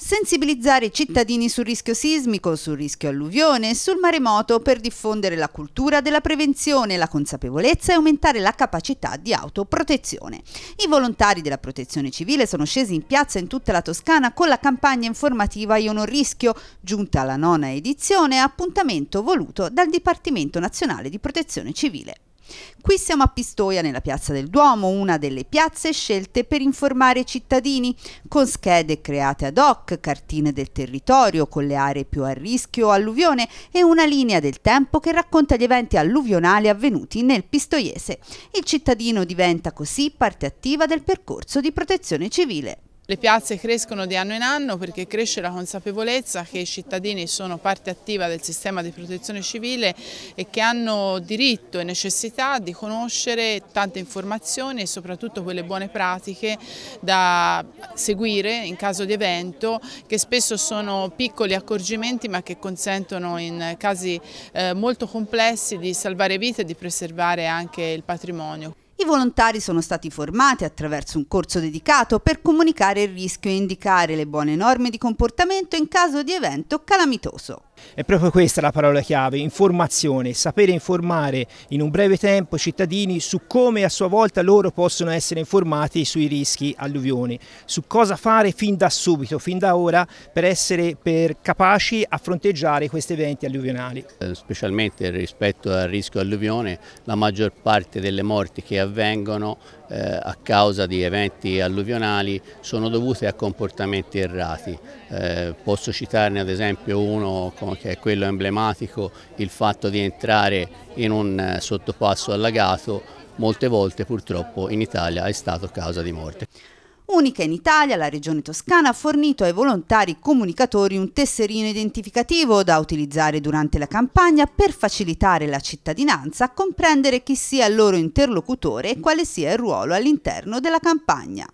sensibilizzare i cittadini sul rischio sismico, sul rischio alluvione e sul maremoto per diffondere la cultura della prevenzione, la consapevolezza e aumentare la capacità di autoprotezione. I volontari della protezione civile sono scesi in piazza in tutta la Toscana con la campagna informativa Io non rischio, giunta alla nona edizione, appuntamento voluto dal Dipartimento Nazionale di Protezione Civile. Qui siamo a Pistoia, nella piazza del Duomo, una delle piazze scelte per informare i cittadini, con schede create ad hoc, cartine del territorio, con le aree più a rischio o alluvione e una linea del tempo che racconta gli eventi alluvionali avvenuti nel Pistoiese. Il cittadino diventa così parte attiva del percorso di protezione civile. Le piazze crescono di anno in anno perché cresce la consapevolezza che i cittadini sono parte attiva del sistema di protezione civile e che hanno diritto e necessità di conoscere tante informazioni e soprattutto quelle buone pratiche da seguire in caso di evento che spesso sono piccoli accorgimenti ma che consentono in casi eh, molto complessi di salvare vite e di preservare anche il patrimonio volontari sono stati formati attraverso un corso dedicato per comunicare il rischio e indicare le buone norme di comportamento in caso di evento calamitoso. È proprio questa la parola chiave, informazione, sapere informare in un breve tempo i cittadini su come a sua volta loro possono essere informati sui rischi alluvioni, su cosa fare fin da subito, fin da ora per essere per capaci a fronteggiare questi eventi alluvionali. Eh, specialmente rispetto al rischio alluvione la maggior parte delle morti che avvengono avvengono eh, a causa di eventi alluvionali sono dovute a comportamenti errati. Eh, posso citarne ad esempio uno che è quello emblematico, il fatto di entrare in un eh, sottopasso allagato molte volte purtroppo in Italia è stato causa di morte. Unica in Italia, la Regione Toscana ha fornito ai volontari comunicatori un tesserino identificativo da utilizzare durante la campagna per facilitare la cittadinanza a comprendere chi sia il loro interlocutore e quale sia il ruolo all'interno della campagna.